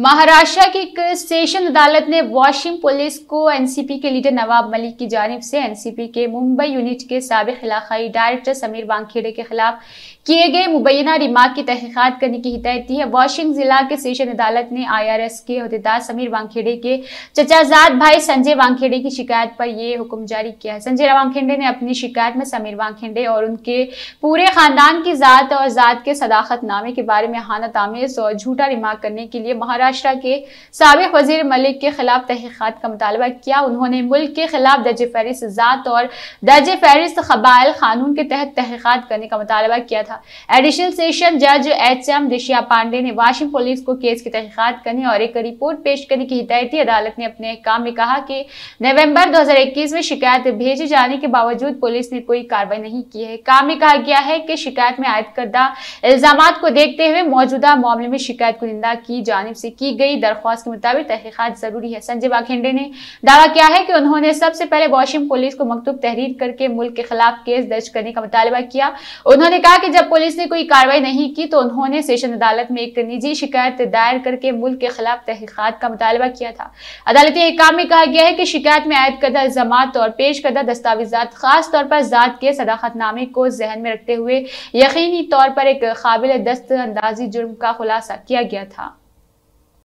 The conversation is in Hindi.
महाराष्ट्र की एक सेशन अदालत ने वाशिम पुलिस को एनसीपी के लीडर नवाब मलिक की जानब से एनसीपी के मुंबई यूनिट के सबक इलाकई डायरेक्टर समीर वांगखेड़े के खिलाफ किए गए मुबैना रिमार्क की तहकीकत करने की हिदायत दी है वाशिंग जिला के सेशन अदालत ने आईआरएस के अहदेदार समीर वांगखेड़े के चचाजाद भाई संजय वांगखेड़े की शिकायत पर यह हुक्म जारी किया है संजय वांगखेड़े ने अपनी शिकायत में समीर वांगखेड़े और उनके पूरे खानदान की ज़ात और ज़ात के सदाखत नामे के बारे में हाना तामेज और झूठा रिमार्क करने के लिए महाराष्ट्र महाराष्ट्र के सबक वजीर मलिक के खिलाफ तहकीकत का मुतालबा किया उन्होंने मुल्क के खिलाफ दर्ज फहरिस्त ज़ात और दर्ज फहरिस्त कबाइल कानून के तहत तहकीकत करने का मुतालबा किया था एडिशनल सेशन जज एच एम दिशिया पांडे ने वाशिंग पुलिस को केस की तहकीकत करने और एक रिपोर्ट पेश करने की हिदायत दी अदालत ने अपने काम में कहा कि नवंबर 2021 में शिकायत भेजे जाने के बावजूद पुलिस ने कोई कार्रवाई नहीं की है काम में कहा गया है कि शिकायत में आयद करदा इल्जाम को देखते हुए मौजूदा मामले में शिकायत कुनिंदा की जानब से से की गई दरख्वास्त के मुताबिक तहकीकत जरूरी है संजय बाखेंडे ने दावा किया है कि उन्होंने सबसे पहले वॉशिंग पुलिस को मकतूब तहरीर करके मुल्क के खिलाफ केस दर्ज करने का मुतालबा किया उन्होंने कहा कि जब पुलिस ने कोई कार्रवाई नहीं की तो उन्होंने सेशन अदालत में एक निजी शिकायत दायर करके मुल्क के खिलाफ तहकीकत का मुतालबा किया था अदालती अहकाम में कहा गया है कि शिकायत में आयद करदा इल्जाम और पेश करदा दस्तावेजा खास तौर पर ज़ात के नामे को जहन में रखते हुए यकीनी तौर पर एक काबिल दस्त अंदाजी जुर्म का खुलासा किया गया था